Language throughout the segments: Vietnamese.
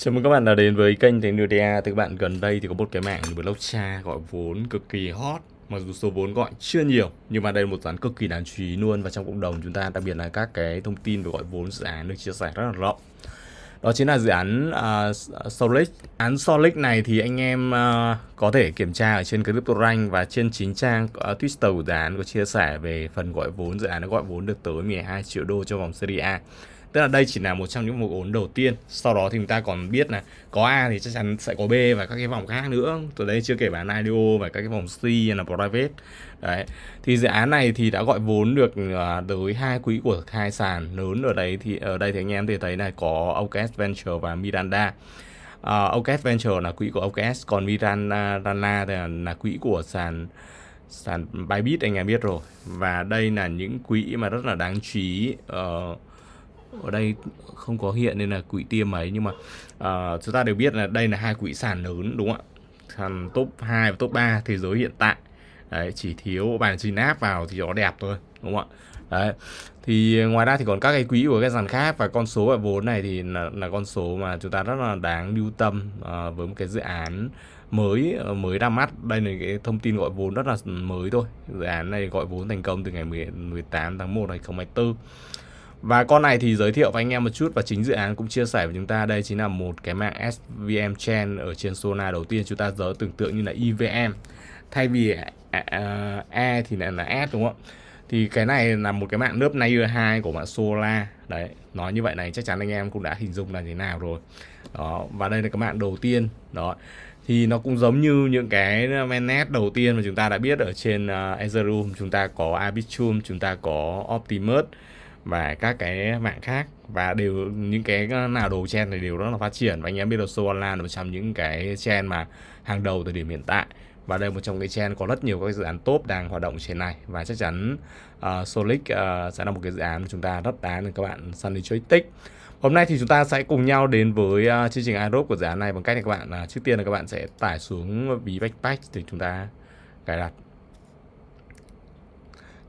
Chào mừng các bạn đã đến với kênh Thành Nudea Thì các bạn gần đây thì có một cái mạng blockchain gọi vốn cực kỳ hot Mặc dù số vốn gọi chưa nhiều Nhưng mà đây là một dự án cực kỳ đáng chú ý luôn Và trong cộng đồng chúng ta đặc biệt là các cái thông tin về gọi vốn dự án được chia sẻ rất là rộng đó chính là dự án uh, à, Solic. Án Solix này thì anh em uh, có thể kiểm tra ở trên crypto rank và trên chính trang uh, Twitter của dự án có chia sẻ về phần gọi vốn. Dự án đã gọi vốn được tới 12 triệu đô cho vòng Serie A tức là đây chỉ là một trong những mục ổn đầu tiên sau đó thì chúng ta còn biết là có A thì chắc chắn sẽ có B và các cái vòng khác nữa từ đây chưa kể bán IDO và các cái vòng C hay là private đấy thì dự án này thì đã gọi vốn được à, tới hai quỹ của hai sàn lớn ở đấy thì ở đây thì anh em thì thấy này có OKS Venture và Miranda uh, à, OKS Venture là quỹ của OKS còn Miranda Rana là, là quỹ của sàn sàn Bybit anh em biết rồi và đây là những quỹ mà rất là đáng chú ý uh, ở đây không có hiện nên là quỹ tiêm ấy nhưng mà uh, chúng ta đều biết là đây là hai quỹ sàn lớn đúng không ạ sàn top 2 và top 3 thế giới hiện tại đấy, chỉ thiếu bàn xin áp vào thì nó đẹp thôi đúng không ạ đấy thì ngoài ra thì còn các cái quỹ của các sàn khác và con số và vốn này thì là, là con số mà chúng ta rất là đáng lưu tâm uh, với một cái dự án mới ờ, mới ra mắt đây là cái thông tin gọi vốn rất là mới thôi dự án này gọi vốn thành công từ ngày 18 tháng 1 năm 2024 và con này thì giới thiệu với anh em một chút và chính dự án cũng chia sẻ với chúng ta đây chính là một cái mạng SVM Chain ở trên Solana đầu tiên chúng ta giờ tưởng tượng như là evm thay vì à, à, à, E thì lại là S đúng không Thì cái này là một cái mạng lớp layer 2 của mạng solana đấy nói như vậy này chắc chắn anh em cũng đã hình dung là thế nào rồi đó và đây là cái mạng đầu tiên đó thì nó cũng giống như những cái mainnet đầu tiên mà chúng ta đã biết ở trên Ethereum chúng ta có Arbitrum chúng ta có Optimus và các cái mạng khác và đều những cái nào đồ chen thì đều rất là phát triển và anh em biết là show online là một trong những cái chen mà hàng đầu thời điểm hiện tại và đây một trong cái trend có rất nhiều các dự án top đang hoạt động trên này và chắc chắn uh, ờ, Solic uh, ờ, sẽ là một cái dự án mà chúng ta rất đáng được các bạn săn đi chơi hôm nay thì chúng ta sẽ cùng nhau đến với uh, chương trình iRope của dự án này bằng cách là các bạn uh, trước tiên là các bạn sẽ tải xuống ví backpack thì chúng ta cài đặt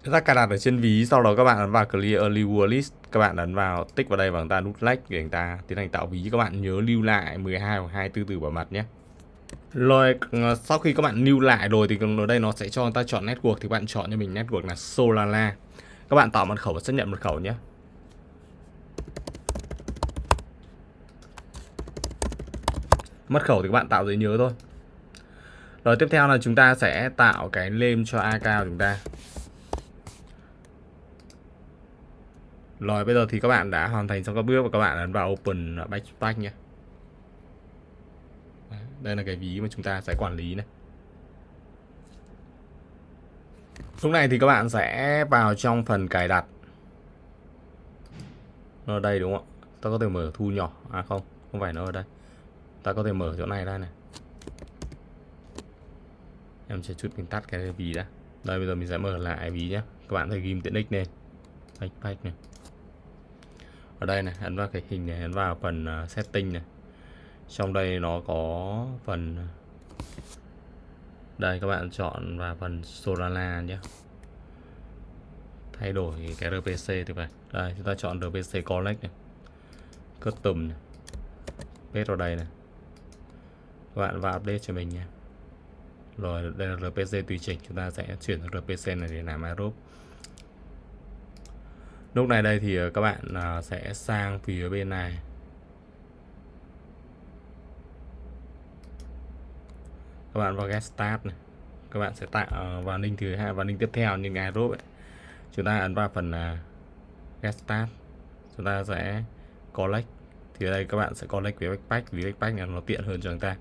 Chúng ta cài đặt ở trên ví, sau đó các bạn ấn vào Clear Early List, các bạn ấn vào tích vào đây và chúng ta nút Like để chúng ta tiến hành tạo ví. Các bạn nhớ lưu lại 12 hoặc 24 từ bảo mật nhé. Rồi ờ, sau khi các bạn lưu lại rồi thì ở đây nó sẽ cho chúng ta chọn network thì bạn chọn cho mình network là Solana. Các bạn tạo mật khẩu và xác nhận mật khẩu nhé. Mật khẩu thì các bạn tạo giấy nhớ thôi. Rồi tiếp theo là chúng ta sẽ tạo cái name cho account của chúng ta. Rồi bây giờ thì các bạn đã hoàn thành xong các bước và các bạn ấn vào Open Backpack nhé. Đây là cái ví mà chúng ta sẽ quản lý này. Lúc này thì các bạn sẽ vào trong phần cài đặt. Nó ở đây đúng không ạ? Ta có thể mở thu nhỏ. À không, không phải nó ở đây. Ta có thể mở chỗ này ra này. Em sẽ chút mình tắt cái ví đã. Đây bây giờ mình sẽ mở lại ví nhé. Các bạn có thể ghim tiện ích lên. Backpack này ở đây này ấn vào cái hình này ấn vào phần à, setting này trong đây nó có phần à, đây các bạn chọn vào phần Solana nhé thay đổi cái RPC thì phải đây chúng ta chọn RPC Collect này custom này paste vào đây này các bạn vào update cho mình nha rồi đây là RPC tùy chỉnh chúng ta sẽ chuyển RPC này để làm Aerobe lúc này đây thì ờ, các bạn ờ, sẽ sang phía bên này các bạn vào get start này các bạn sẽ tạo ờ, vào ninh thứ hai và ninh tiếp theo như ngày rốt chúng ta ấn vào phần get start chúng ta sẽ collect thì ở đây các bạn sẽ collect với backpack vì backpack là nó tiện hơn cho chúng ta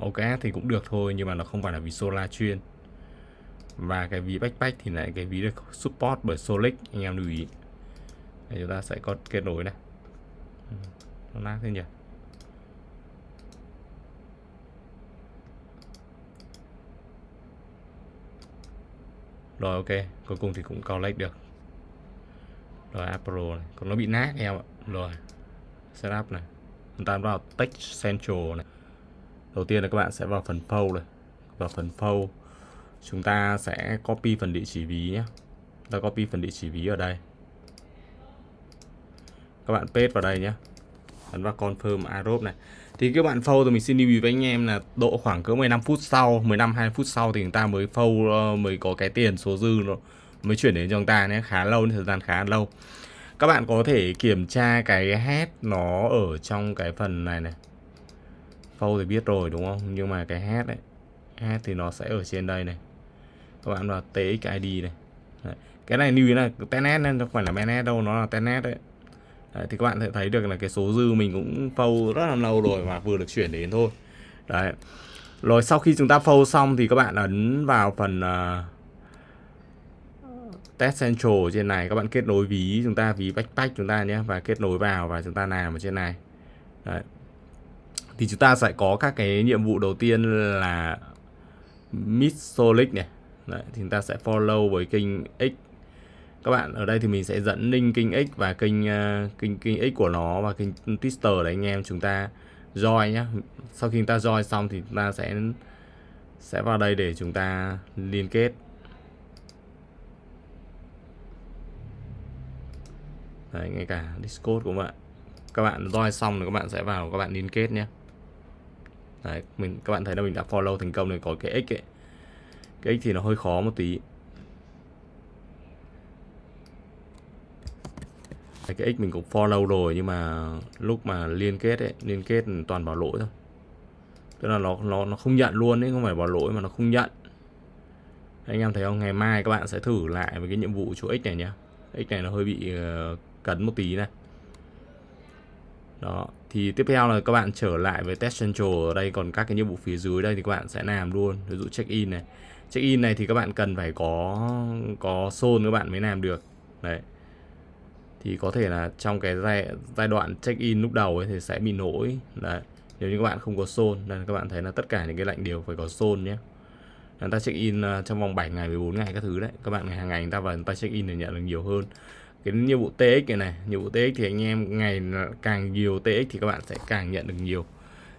ok thì cũng được thôi nhưng mà nó không phải là vì solar chuyên và cái ví backpack thì lại cái ví được support bởi Solic anh em lưu ý Đây, chúng ta sẽ có kết nối này ừ, nó nát thế nhỉ rồi ok cuối cùng thì cũng collect được rồi Apple này còn nó bị nát anh em ạ rồi setup này chúng ta vào text central này đầu tiên là các bạn sẽ vào phần phâu này vào phần phâu chúng ta sẽ copy phần địa chỉ ví nhé ta copy phần địa chỉ ví ở đây các bạn paste vào đây nhé ấn vào confirm aerobe này thì các bạn phâu thì mình xin lưu ý với anh em là độ khoảng cỡ 15 phút sau 15 20 phút sau thì chúng ta mới phâu ờ, mới có cái tiền số dư nó mới chuyển đến cho chúng ta nhé khá lâu thời gian khá lâu các bạn có thể kiểm tra cái head nó ở trong cái phần này này phâu thì biết rồi đúng không nhưng mà cái head đấy add à, thì nó sẽ ở trên đây này các bạn vào txid này đấy. cái này lưu ý là tenet nên không phải là mainnet đâu nó là tenet đấy. đấy thì các bạn sẽ thấy được là cái số dư mình cũng phâu rất là lâu rồi mà vừa được chuyển đến thôi đấy rồi sau khi chúng ta phâu xong thì các bạn ấn vào phần uh, test central trên này các bạn kết nối ví chúng ta ví backpack chúng ta nhé và kết nối vào và chúng ta làm ở trên này đấy. thì chúng ta sẽ có các cái nhiệm vụ đầu tiên là Mixolic này Đấy, thì chúng ta sẽ follow với kênh X các bạn ở đây thì mình sẽ dẫn link kênh X và kênh uh, kênh kênh X của nó và kênh Twitter đấy anh em chúng ta join nhé. sau khi chúng ta join xong thì chúng ta sẽ sẽ vào đây để chúng ta liên kết đấy ngay cả Discord của bạn các bạn join xong rồi các bạn sẽ vào các bạn liên kết nhé Đấy, mình các bạn thấy là mình đã follow thành công này có cái x ấy. Cái x thì nó hơi khó một tí. Đấy, cái x mình cũng follow rồi nhưng mà lúc mà liên kết ấy, liên kết toàn bảo lỗi thôi. Tức là nó nó nó không nhận luôn ấy, không phải bảo lỗi mà nó không nhận. Anh em thấy không? Ngày mai các bạn sẽ thử lại với cái nhiệm vụ chỗ x này nhá. X này nó hơi bị uh, cấn một tí này. Đó, thì tiếp theo là các bạn trở lại với test central ở đây còn các cái nhiệm vụ phía dưới đây thì các bạn sẽ làm luôn ví dụ check in này check in này thì các bạn cần phải có có zone các bạn mới làm được đấy thì có thể là trong cái giai, giai đoạn check in lúc đầu ấy thì sẽ bị lỗi đấy nếu như các bạn không có zone nên các bạn thấy là tất cả những cái lệnh đều phải có zone nhé người ta check in à, trong vòng 7 ngày 14 ngày các thứ đấy các bạn hàng ngày người ta vào người ta check in để nhận được nhiều hơn cái nhiệm vụ TX này này nhiệm vụ TX thì anh em ngày càng nhiều TX thì các bạn sẽ càng nhận được nhiều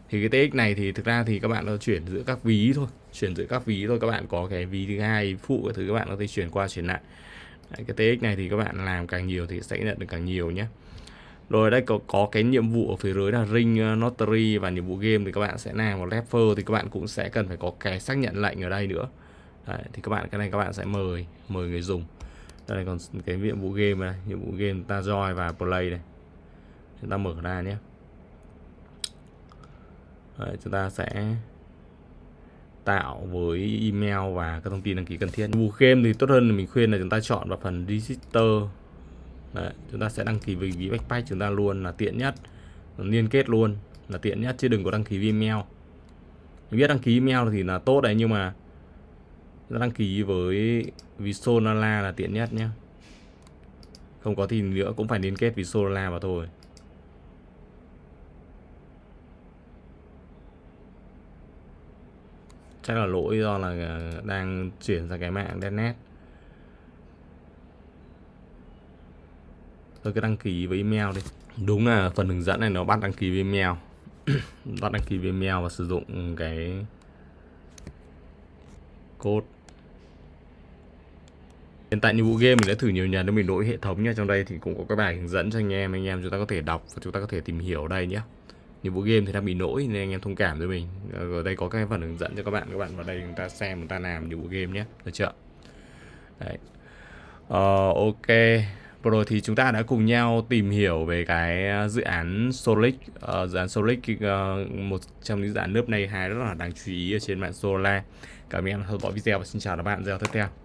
thì cái TX này thì thực ra thì các bạn nó chuyển giữa các ví thôi chuyển giữa các ví thôi các bạn có cái ví thứ hai phụ cái thứ các bạn có thể chuyển qua chuyển lại Đấy, cái TX này thì các bạn làm càng nhiều thì sẽ nhận được càng nhiều nhé rồi đây có có cái nhiệm vụ ở phía dưới là ring ờ, Notary và nhiệm vụ game thì các bạn sẽ làm một refer thì các bạn cũng sẽ cần phải có cái xác nhận lệnh ở đây nữa Đấy, thì các bạn cái này các bạn sẽ mời mời người dùng đây còn cái nhiệm vụ game này nhiệm vụ game ta join và play này chúng ta mở ra nhé Đấy, chúng ta sẽ tạo với email và các thông tin đăng ký cần thiết vụ game thì tốt hơn mình khuyên là chúng ta chọn vào phần register Đấy, chúng ta sẽ đăng ký với ví backpack chúng ta luôn là tiện nhất liên kết luôn là tiện nhất chứ đừng có đăng ký email mình biết đăng ký email thì là tốt đấy nhưng mà đăng ký với ví là tiện nhất nhé không có thì nữa cũng phải liên kết ví vào thôi chắc là lỗi do là à, đang chuyển sang cái mạng DNS tôi cứ đăng ký với email đi đúng là phần hướng dẫn này nó bắt đăng ký với email bắt đăng ký với email và sử dụng cái code Hiện tại như bộ game mình đã thử nhiều nhà nếu mình đổi hệ thống nha Trong đây thì cũng có các bài hướng dẫn cho anh em Anh em chúng ta có thể đọc và chúng ta có thể tìm hiểu đây nhé Nhiều bộ game thì đang bị lỗi nên anh em thông cảm với mình ờ, Ở đây có cái phần hướng dẫn cho các bạn Các bạn vào đây chúng ta xem chúng ta làm nhiều bộ game nhé Được chưa? Đấy ờ, Ok Vừa rồi thì chúng ta đã cùng nhau tìm hiểu về cái ờ, dự án Solix, uh, ờ, Dự án Solix uh, một trong những dự án lớp này hai rất là đáng chú ý ở trên mạng Solar Cảm ơn em đã theo dõi video và xin chào các bạn giao tiếp theo